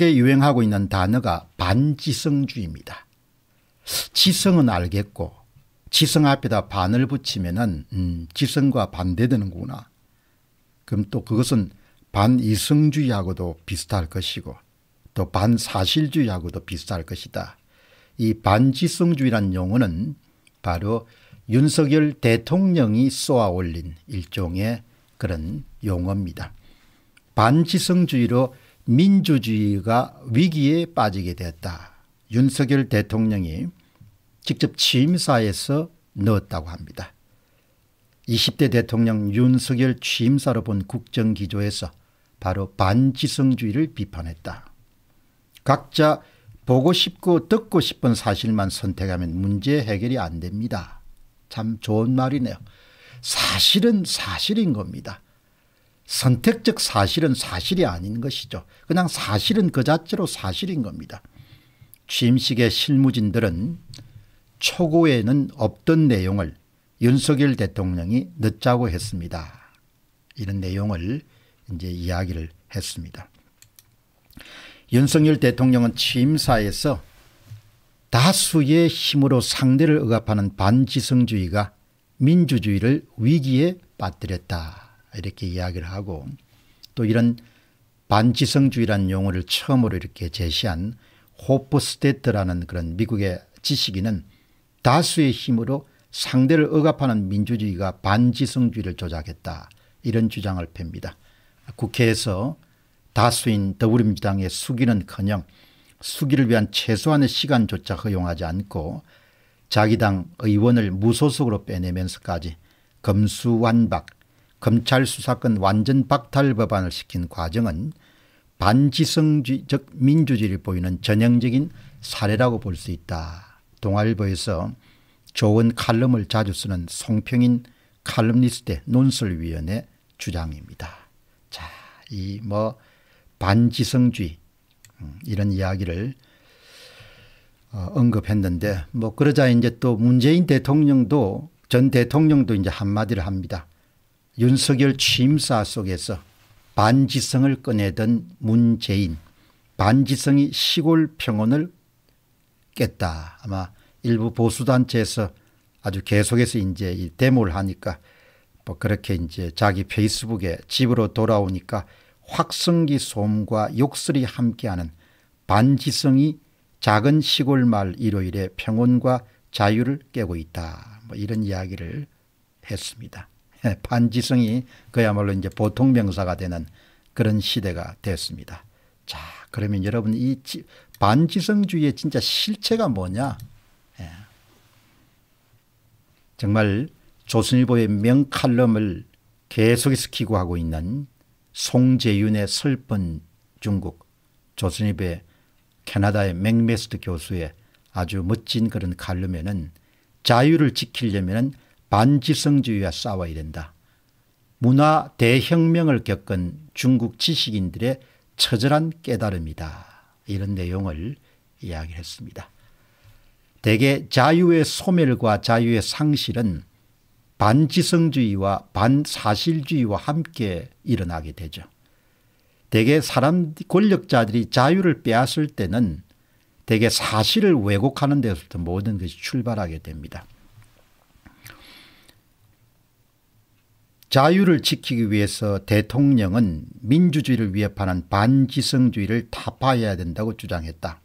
크게 유행하고 있는 단어가 반지성주의입니다. 지성은 알겠고 지성 앞에다 반을 붙이면 은 음, 지성과 반대되는구나. 그럼 또 그것은 반이성주의하고도 비슷할 것이고 또 반사실주의하고도 비슷할 것이다. 이 반지성주의란 용어는 바로 윤석열 대통령이 쏘아올린 일종의 그런 용어입니다. 반지성주의로 민주주의가 위기에 빠지게 됐다. 윤석열 대통령이 직접 취임사에서 넣었다고 합니다. 20대 대통령 윤석열 취임사로 본 국정기조에서 바로 반지성주의를 비판했다. 각자 보고 싶고 듣고 싶은 사실만 선택하면 문제 해결이 안 됩니다. 참 좋은 말이네요. 사실은 사실인 겁니다. 선택적 사실은 사실이 아닌 것이죠. 그냥 사실은 그 자체로 사실인 겁니다. 취임식의 실무진들은 초고에는 없던 내용을 윤석열 대통령이 늦자고 했습니다. 이런 내용을 이제 이야기를 했습니다. 윤석열 대통령은 취임사에서 다수의 힘으로 상대를 억압하는 반지성주의가 민주주의를 위기에 빠뜨렸다. 이렇게 이야기를 하고 또 이런 반지성주의라는 용어를 처음으로 이렇게 제시한 호프스테트라는 그런 미국의 지식인은 다수의 힘으로 상대를 억압하는 민주주의가 반지성주의를 조작했다 이런 주장을 팹니다. 국회에서 다수인 더불어민주당의 수기는커녕 수기를 위한 최소한의 시간조차 허용하지 않고 자기 당 의원을 무소속으로 빼내면서까지 검수완박 검찰 수사권 완전 박탈 법안을 시킨 과정은 반지성적 민주주의를 보이는 전형적인 사례라고 볼 수 있다. 동아일보에서 좋은 칼럼을 자주 쓰는 송평인 칼럼니스트 논설위원의 주장입니다. 자, 이 뭐 반지성주의 음, 이런 이야기를 어, 언급했는데 뭐 그러자 이제 또 문재인 대통령도 전 대통령도 이제 한마디를 합니다. 윤석열 취임사 속에서 반지성을 꺼내던 문재인 반지성이 시골 평온을 깼다. 아마 일부 보수단체에서 아주 계속해서 이제 이 데모를 하니까 뭐 그렇게 이제 자기 페이스북에 집으로 돌아오니까 확성기 소음과 욕설이 함께하는 반지성이 작은 시골 말 일요일에 평온과 자유를 깨고 있다. 뭐 이런 이야기를 했습니다. 예, 반지성이 그야말로 이제 보통 명사가 되는 그런 시대가 되었습니다 자, 그러면 여러분 이 반지성주의의 진짜 실체가 뭐냐? 예. 정말 조선일보의 명칼럼을 계속해서 기고하고 있는 송재윤의 슬픈 중국, 조선일보의 캐나다의 맥메스트 교수의 아주 멋진 그런 칼럼에는 자유를 지키려면 반지성주의와 싸워야 된다. 문화 대혁명을 겪은 중국 지식인들의 처절한 깨달음이다. 이런 내용을 이야기했습니다. 대개 자유의 소멸과 자유의 상실은 반지성주의와 반사실주의와 함께 일어나게 되죠. 대개 사람 권력자들이 자유를 빼앗을 때는 대개 사실을 왜곡하는 데서부터 모든 것이 출발하게 됩니다. 자유를 지키기 위해서 대통령은 민주주의를 위협하는 반지성주의를 타파해야 된다고 주장했다.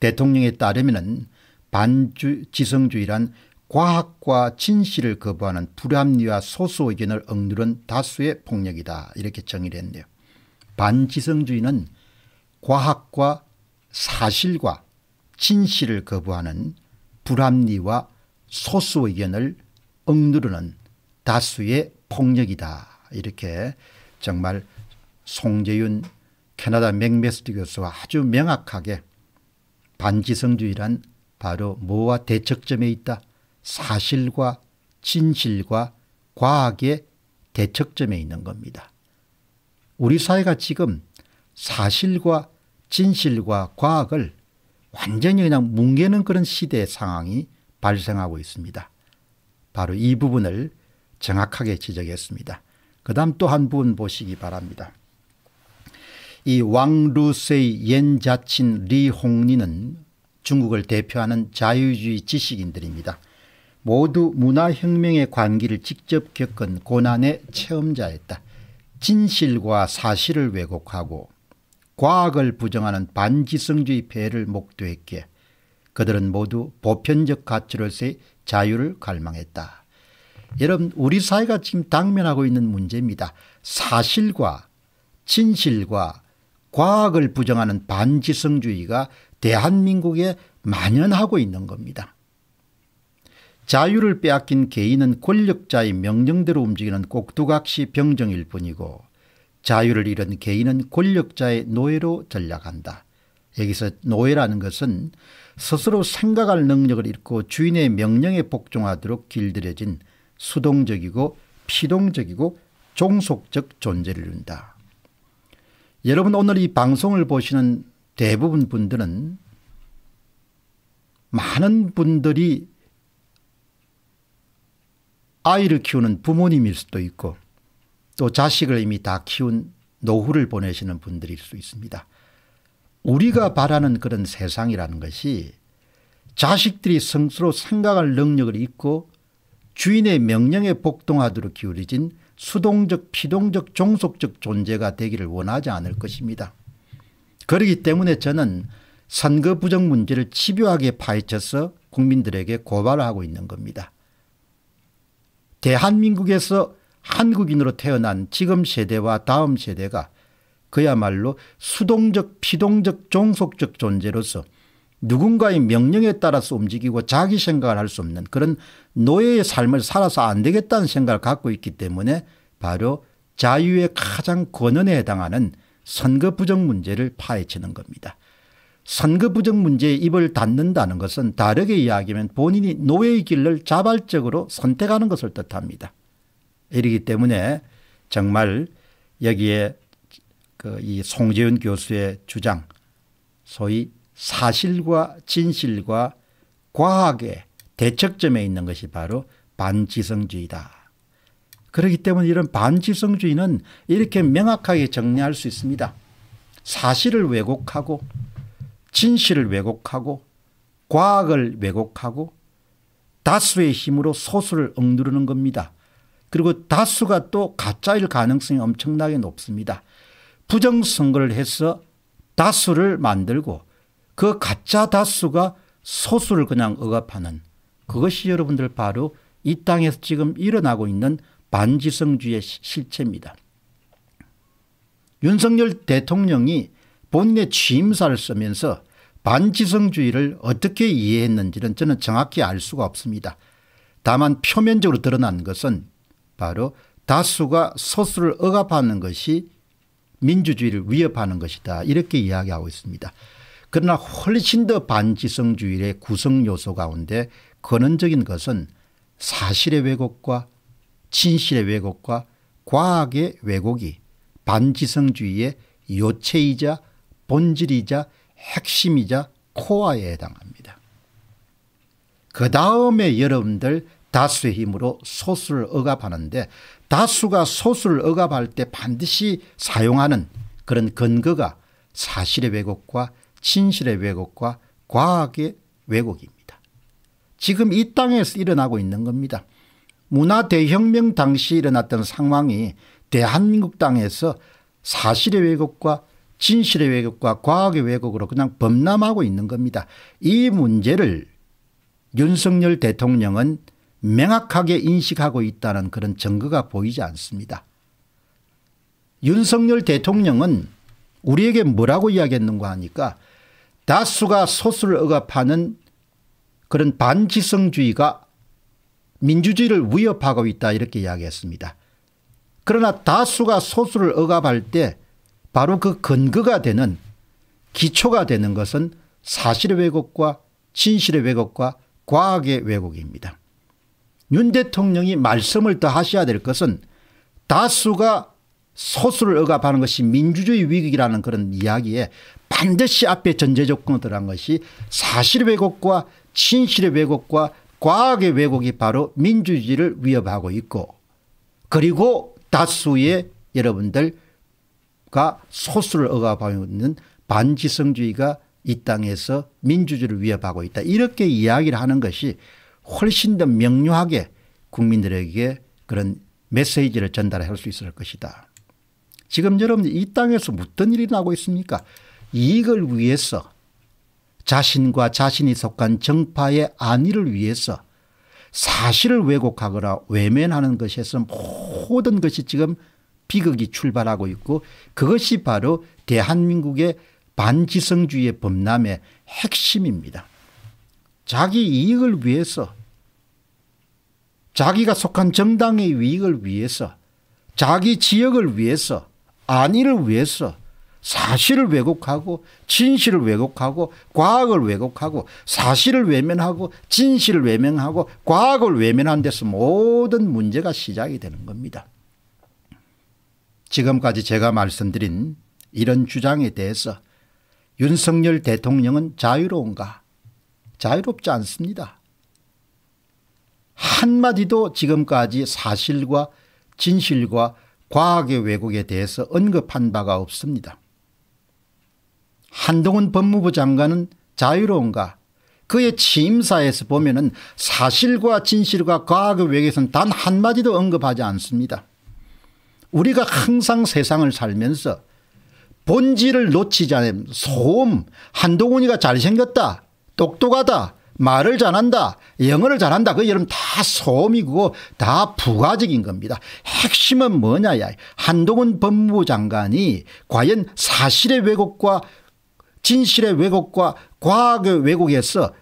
대통령에 따르면 반지성주의란 과학과 진실을 거부하는 불합리와 소수 의견을 억누른 다수의 폭력이다 이렇게 정의를 했네요. 반지성주의는 과학과 사실과 진실을 거부하는 불합리와 소수 의견을 억누르는 다수의 폭력이다. 이렇게 정말 송재윤 캐나다 맥메스트 교수와 아주 명확하게 반지성주의란 바로 뭐와 대척점에 있다. 사실과 진실과 과학의 대척점에 있는 겁니다. 우리 사회가 지금 사실과 진실과 과학을 완전히 그냥 뭉개는 그런 시대 의 상황이 발생하고 있습니다. 바로 이 부분을 정확하게 지적했습니다. 그 다음 또한분 보시기 바랍니다. 이 왕루세이 옌자친 리홍리는 중국을 대표하는 자유주의 지식인들입니다. 모두 문화혁명의 관기를 직접 겪은 고난의 체험자였다. 진실과 사실을 왜곡하고 과학을 부정하는 반지성주의 폐해를 목도했기에 그들은 모두 보편적 가치로서의 자유를 갈망했다. 여러분 우리 사회가 지금 당면하고 있는 문제입니다. 사실과 진실과 과학을 부정하는 반지성주의가 대한민국에 만연하고 있는 겁니다. 자유를 빼앗긴 개인은 권력자의 명령대로 움직이는 꼭두각시 병정일 뿐이고 자유를 잃은 개인은 권력자의 노예로 전락한다. 여기서 노예라는 것은 스스로 생각할 능력을 잃고 주인의 명령에 복종하도록 길들여진 수동적이고 피동적이고 종속적 존재를 이룬다. 여러분 오늘 이 방송을 보시는 대부분 분들은 많은 분들이 아이를 키우는 부모님일 수도 있고 또 자식을 이미 다 키운 노후를 보내시는 분들일 수 있습니다. 우리가 바라는 그런 세상이라는 것이 자식들이 스스로 생각할 능력을 있고 주인의 명령에 복동하도록 기울어진 수동적 피동적 종속적 존재가 되기를 원하지 않을 것입니다. 그렇기 때문에 저는 선거 부정 문제를 집요하게 파헤쳐서 국민들에게 고발하고 있는 겁니다. 대한민국에서 한국인으로 태어난 지금 세대와 다음 세대가 그야말로 수동적 피동적 종속적 존재로서 누군가의 명령에 따라서 움직이고 자기 생각을 할 수 없는 그런 노예의 삶을 살아서 안 되겠다는 생각을 갖고 있기 때문에 바로 자유의 가장 권한에 해당하는 선거 부정 문제를 파헤치는 겁니다. 선거 부정 문제에 입을 닫는다는 것은 다르게 이야기하면 본인이 노예의 길을 자발적으로 선택하는 것을 뜻합니다. 이러기 때문에 정말 여기에 그 이송재훈 교수의 주장 소위 사실과 진실과 과학의 대척점에 있는 것이 바로 반지성주의다. 그렇기 때문에 이런 반지성주의는 이렇게 명확하게 정리할 수 있습니다. 사실을 왜곡하고 진실을 왜곡하고 과학을 왜곡하고 다수의 힘으로 소수를 억누르는 겁니다. 그리고 다수가 또 가짜일 가능성이 엄청나게 높습니다. 부정선거를 해서 다수를 만들고 그 가짜 다수가 소수를 그냥 억압하는 그것이 여러분들 바로 이 땅에서 지금 일어나고 있는 반지성주의 실체입니다. 윤석열 대통령이 본인의 취임사를 쓰면서 반지성주의를 어떻게 이해했는지는 저는 정확히 알 수가 없습니다. 다만 표면적으로 드러난 것은 바로 다수가 소수를 억압하는 것이 민주주의를 위협하는 것이다 이렇게 이야기하고 있습니다. 그러나 훨씬 더 반지성주의의 구성요소 가운데 근원적인 것은 사실의 왜곡과 진실의 왜곡과 과학의 왜곡이 반지성주의의 요체이자 본질이자 핵심이자 코어에 해당합니다. 그 다음에 여러분들 다수의 힘으로 소수를 억압하는데 다수가 소수를 억압할 때 반드시 사용하는 그런 근거가 사실의 왜곡과 진실의 왜곡과 과학의 왜곡입니다. 지금 이 땅에서 일어나고 있는 겁니다. 문화 대혁명 당시 일어났던 상황이 대한민국 땅에서 사실의 왜곡과 진실의 왜곡과 과학의 왜곡으로 그냥 범람하고 있는 겁니다. 이 문제를 윤석열 대통령은 명확하게 인식하고 있다는 그런 증거가 보이지 않습니다. 윤석열 대통령은 우리에게 뭐라고 이야기했는가 하니까 다수가 소수를 억압하는 그런 반지성주의가 민주주의를 위협하고 있다 이렇게 이야기했습니다. 그러나 다수가 소수를 억압할 때 바로 그 근거가 되는 기초가 되는 것은 사실의 왜곡과 진실의 왜곡과 과학의 왜곡입니다. 윤 대통령이 말씀을 더 하셔야 될 것은 다수가 소수를 억압하는 것이 민주주의 위기라는 그런 이야기에 반드시 앞에 전제 조건으 들어간 것이 사실 왜곡과 진실의 왜곡과 과학의 왜곡이 바로 민주주의를 위협하고 있고 그리고 다수의 여러분들과 소수를 억압하고 있는 반지성주의가 이 땅에서 민주주의를 위협하고 있다. 이렇게 이야기를 하는 것이 훨씬 더 명료하게 국민들에게 그런 메시지를 전달할 수 있을 것이다. 지금 여러분 이 땅에서 어떤 일이 나고 있습니까 이익을 위해서 자신과 자신이 속한 정파의 안위를 위해서 사실을 왜곡하거나 외면하는 것에서 모든 것이 지금 비극이 출발하고 있고 그것이 바로 대한민국의 반지성주의 범람의 핵심입니다. 자기 이익을 위해서 자기가 속한 정당의 이익을 위해서 자기 지역을 위해서 안위를 위해서 사실을 왜곡하고 진실을 왜곡하고 과학을 왜곡하고 사실을 외면하고 진실을 외면하고 과학을 외면한 데서 모든 문제가 시작이 되는 겁니다. 지금까지 제가 말씀드린 이런 주장에 대해서 윤석열 대통령은 자유로운가? 자유롭지 않습니다. 한마디도 지금까지 사실과 진실과 과학의 왜곡에 대해서 언급한 바가 없습니다. 한동훈 법무부 장관은 자유로운가 그의 취임사에서 보면 은 사실과 진실과 과학의 외에선 단 한마디도 언급하지 않습니다. 우리가 항상 세상을 살면서 본질을 놓치지 않으 소음 한동훈이가 잘생겼다 똑똑하다 말을 잘한다 영어를 잘한다 그 여러분 다 소음이고 다 부가적인 겁니다. 핵심은 뭐냐야 한동훈 법무부 장관이 과연 사실의 왜곡과 진실의 왜곡과 과학의 왜곡에서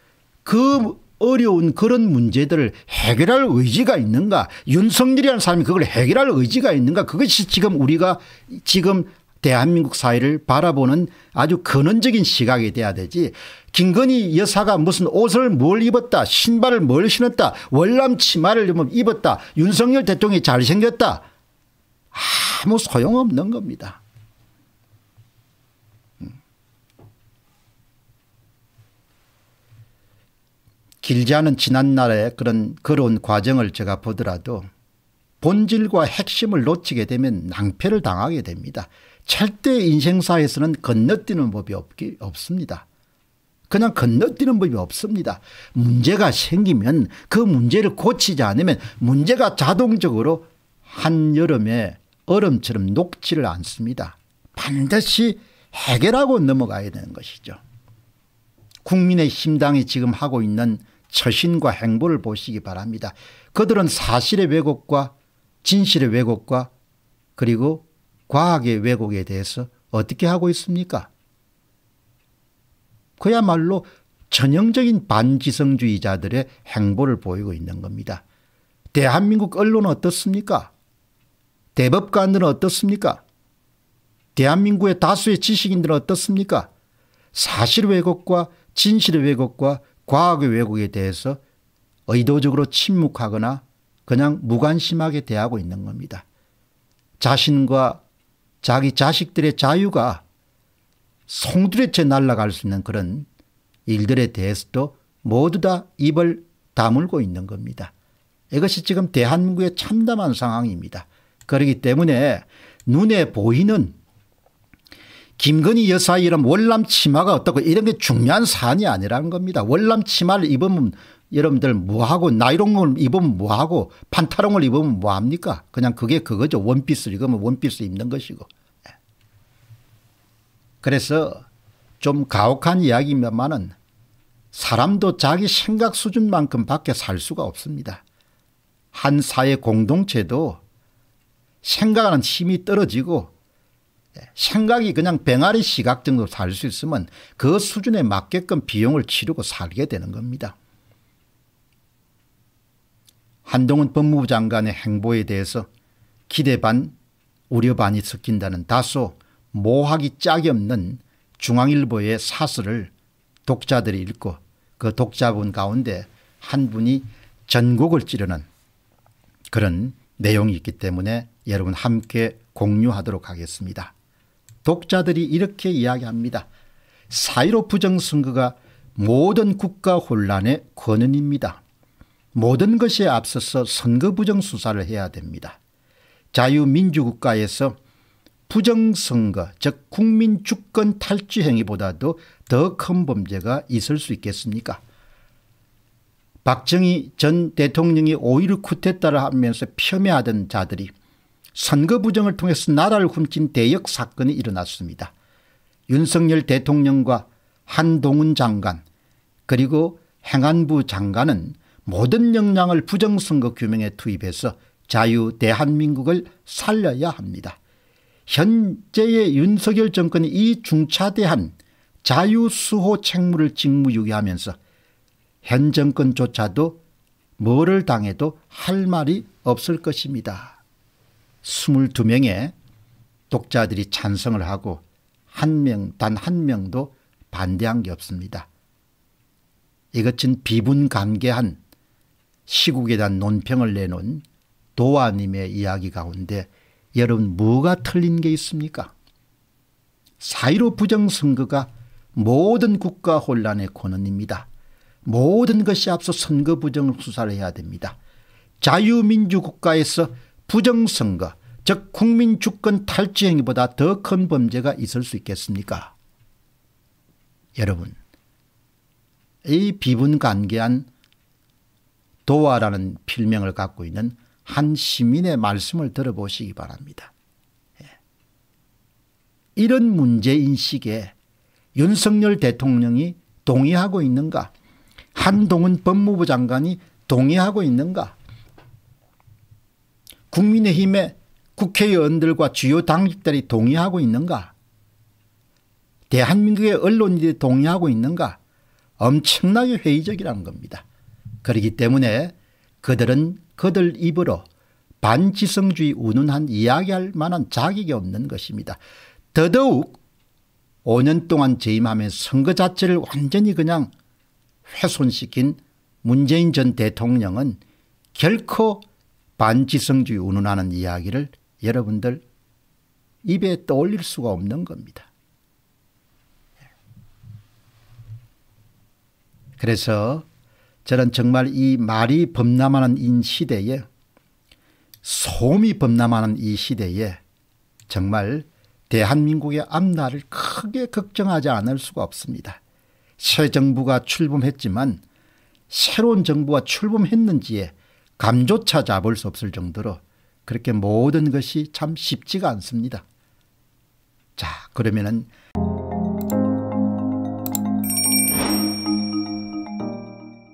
그 어려운 그런 문제들을 해결할 의지가 있는가 윤석열이라는 사람이 그걸 해결할 의지가 있는가 그것이 지금 우리가 지금 대한민국 사회를 바라보는 아주 근원적인 시각이 돼야 되지 김건희 여사가 무슨 옷을 뭘 입었다 신발을 뭘 신었다 월남 치마를 뭐 입었다 윤석열 대통령이 잘생겼다 아무 소용없는 겁니다. 길지 않은 지난날의 그런 그런 과정을 제가 보더라도 본질과 핵심을 놓치게 되면 낭패를 당하게 됩니다. 절대 인생사에서는 건너뛰는 법이 없기, 없습니다. 그냥 건너뛰는 법이 없습니다. 문제가 생기면 그 문제를 고치지 않으면 문제가 자동적으로 한여름에 얼음처럼 녹지를 않습니다. 반드시 해결하고 넘어가야 되는 것이죠. 국민의 심당이 지금 하고 있는 처신과 행보를 보시기 바랍니다. 그들은 사실의 왜곡과 진실의 왜곡과 그리고 과학의 왜곡에 대해서 어떻게 하고 있습니까? 그야말로 전형적인 반지성주의자들의 행보를 보이고 있는 겁니다. 대한민국 언론은 어떻습니까? 대법관들은 어떻습니까? 대한민국의 다수의 지식인들은 어떻습니까? 사실 왜곡과 진실의 왜곡과 과학의 왜곡에 대해서 의도적으로 침묵하거나 그냥 무관심하게 대하고 있는 겁니다. 자신과 자기 자식들의 자유가 송두리째 날아갈 수 있는 그런 일들에 대해서도 모두 다 입을 다물고 있는 겁니다. 이것이 지금 대한민국의 참담한 상황입니다. 그러기 때문에 눈에 보이는 김건희 여사 이름 월남 치마가 어떻고 이런 게 중요한 사안이 아니라는 겁니다. 월남 치마를 입으면 여러분들 뭐하고 나이롱을 입으면 뭐하고 판타롱을 입으면 뭐합니까 그냥 그게 그거죠. 원피스를 입으면 원피스 입는 것이고. 그래서 좀 가혹한 이야기입니다만은 사람도 자기 생각 수준만큼 밖에 살 수가 없습니다. 한 사회 공동체도 생각하는 힘이 떨어지고 생각이 그냥 병아리 시각 정도 살수 있으면 그 수준에 맞게끔 비용을 치르고 살게 되는 겁니다. 한동훈 법무부 장관의 행보에 대해서 기대 반 우려 반이 섞인다는 다소 모하기 짝이 없는 중앙일보의 사설을 독자들이 읽고 그 독자분 가운데 한 분이 전곡을 찌르는 그런 내용이 있기 때문에 여러분 함께 공유하도록 하겠습니다. 독자들이 이렇게 이야기합니다. 사이로 부정선거가 모든 국가 혼란의 권은입니다. 모든 것에 앞서서 선거 부정 수사를 해야 됩니다. 자유민주국가에서 부정선거 즉 국민 주권 탈취 행위보다도 더 큰 범죄가 있을 수 있겠습니까 박정희 전 대통령이 5.15 쿠데타를 하면서 폄훼하던 자들이 선거 부정을 통해서 나라를 훔친 대역 사건이 일어났습니다. 윤석열 대통령과 한동훈 장관 그리고 행안부 장관은 모든 역량을 부정선거 규명에 투입해서 자유 대한민국을 살려야 합니다. 현재의 윤석열 정권이 이 중차대한 자유수호 책무를 직무유기하면서 현 정권조차도 뭐를 당해도 할 말이 없을 것입니다. 22명의 독자들이 찬성을 하고 한 명, 단 한 명도 반대한 게 없습니다. 이것은 비분감개한 시국에 대한 논평을 내놓은 도화님의 이야기 가운데 여러분 뭐가 틀린 게 있습니까? 사1 5 부정선거가 모든 국가 혼란의 권원입니다. 모든 것이 앞서 선거 부정 수사를 해야 됩니다. 자유민주국가에서 부정선거 즉 국민 주권 탈취 행위보다 더 큰 범죄가 있을 수 있겠습니까 여러분 이 비분간계한 도화라는 필명을 갖고 있는 한 시민의 말씀을 들어보시기 바랍니다. 예. 이런 문제인식에 윤석열 대통령이 동의하고 있는가 한동훈 법무부 장관이 동의하고 있는가 국민의힘의 국회의원들과 주요 당직들이 동의하고 있는가? 대한민국의 언론들이 동의하고 있는가? 엄청나게 회의적이라는 겁니다. 그렇기 때문에 그들은 그들 입으로 반지성주의 운운한 이야기할 만한 자격이 없는 것입니다. 더더욱 5년 동안 재임하며 선거 자체를 완전히 그냥 훼손시킨 문재인 전 대통령은 결코 반지성주의 운운하는 이야기를 여러분들 입에 떠올릴 수가 없는 겁니다. 그래서 저는 정말 이 말이 범람하는 이 시대에 소음이 범람하는 이 시대에 정말 대한민국의 앞날을 크게 걱정하지 않을 수가 없습니다. 새 정부가 출범했지만 새로운 정부가 출범했는지에 감조차 잡을 수 없을 정도로 그렇게 모든 것이 참 쉽지가 않습니다. 자, 그러면은